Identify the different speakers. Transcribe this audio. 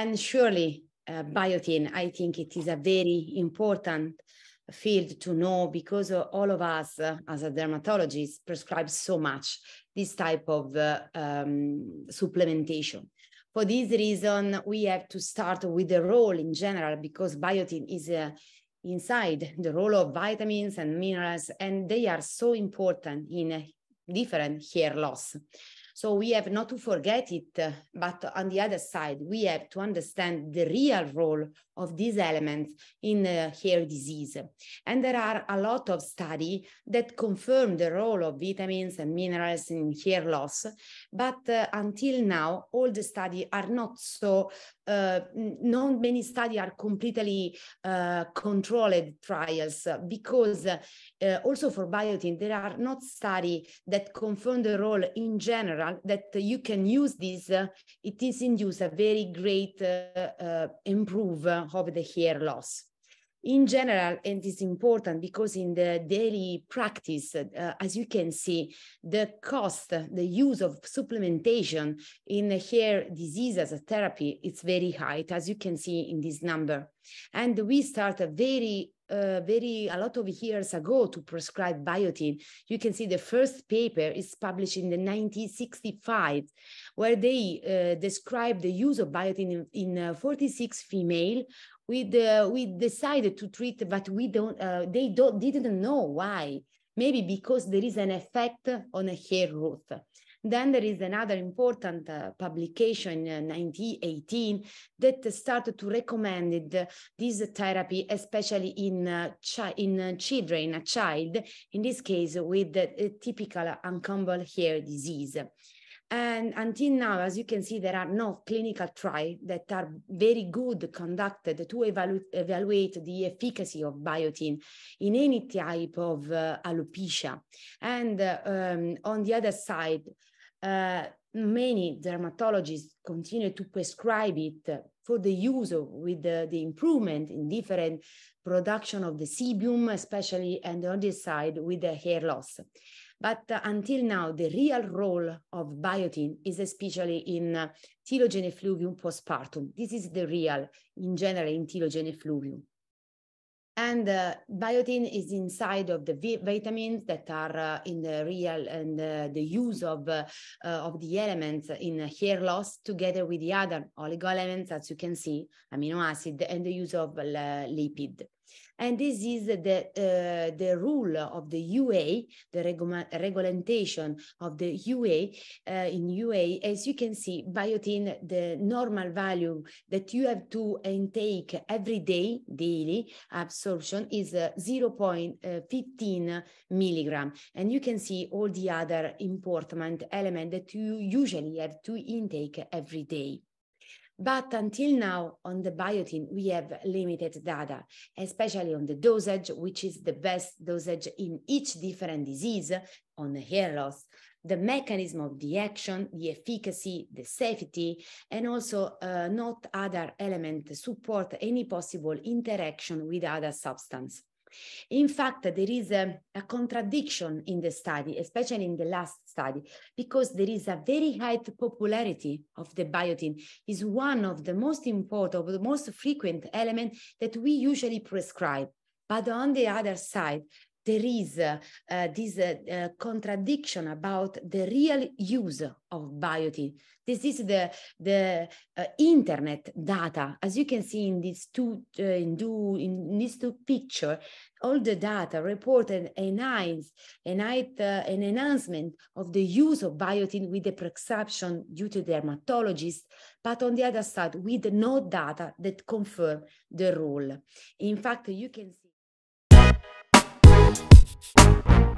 Speaker 1: And surely, uh, biotin, I think it is a very important field to know because uh, all of us uh, as a dermatologist prescribe so much this type of uh, um, supplementation. For this reason, we have to start with the role in general because biotin is uh, inside the role of vitamins and minerals, and they are so important in different hair loss. So we have not to forget it, but on the other side, we have to understand the real role of these elements in uh, hair disease. And there are a lot of study that confirm the role of vitamins and minerals in hair loss, but uh, until now, all the study are not so, uh, not many study are completely uh, controlled trials because uh, also for biotin, there are not study that confirm the role in general that you can use this, uh, it is induce a very great uh, uh, improve of the hair loss in general, and it's important because in the daily practice, uh, as you can see, the cost, the use of supplementation in hair disease as a therapy, it's very high, as you can see in this number. And we start a very uh, very a lot of years ago to prescribe biotin. You can see the first paper is published in the 1965, where they uh, describe the use of biotin in, in uh, 46 female we we decided to treat, but we don't. Uh, they don't didn't know why. Maybe because there is an effect on a hair growth. Then there is another important uh, publication in 1918 that started to recommend uh, this therapy, especially in, uh, chi- in uh, children, a child, in this case with typical uncombed hair disease. And until now, as you can see, there are no clinical trials that are very good conducted to evaluate, evaluate the efficacy of biotin in any type of uh, alopecia. And uh, um, on the other side, uh, many dermatologists continue to prescribe it for the use of, with the, the improvement in different production of the sebum, especially and on this side with the hair loss. But uh, until now, the real role of biotin is especially in uh, telogen effluvium postpartum. This is the real, in general, in telogen effluvium. And uh, biotin is inside of the vitamins that are uh, in the real and uh, the use of, uh, uh, of the elements in hair loss together with the other oligo elements, as you can see, amino acid, and the use of uh, lipid. And this is the, uh, the rule of the UA, the regulation of the UA uh, in UA. As you can see, biotin, the normal value that you have to intake every day, daily absorption is uh, uh, 0.15 milligram. And you can see all the other important element that you usually have to intake every day. But until now, on the biotin, we have limited data, especially on the dosage, which is the best dosage in each different disease, on the hair loss, the mechanism of the action, the efficacy, the safety, and also uh, not other elements support any possible interaction with other substance. In fact, there is a, a, contradiction in the study, especially in the last study, because there is a very high popularity of the biotin. is one of the most important, the most frequent element that we usually prescribe. But on the other side, there is uh, this uh, uh, contradiction about the real use of biotin. This is the, the internet data. As you can see in these two, in, do, in these two picture, all the data reported enhance, enhance uh, an enhancement of the use of biotin with the prescription due to dermatologists, but on the other side, with no data that confirm the rule. In fact, you can see Thank you.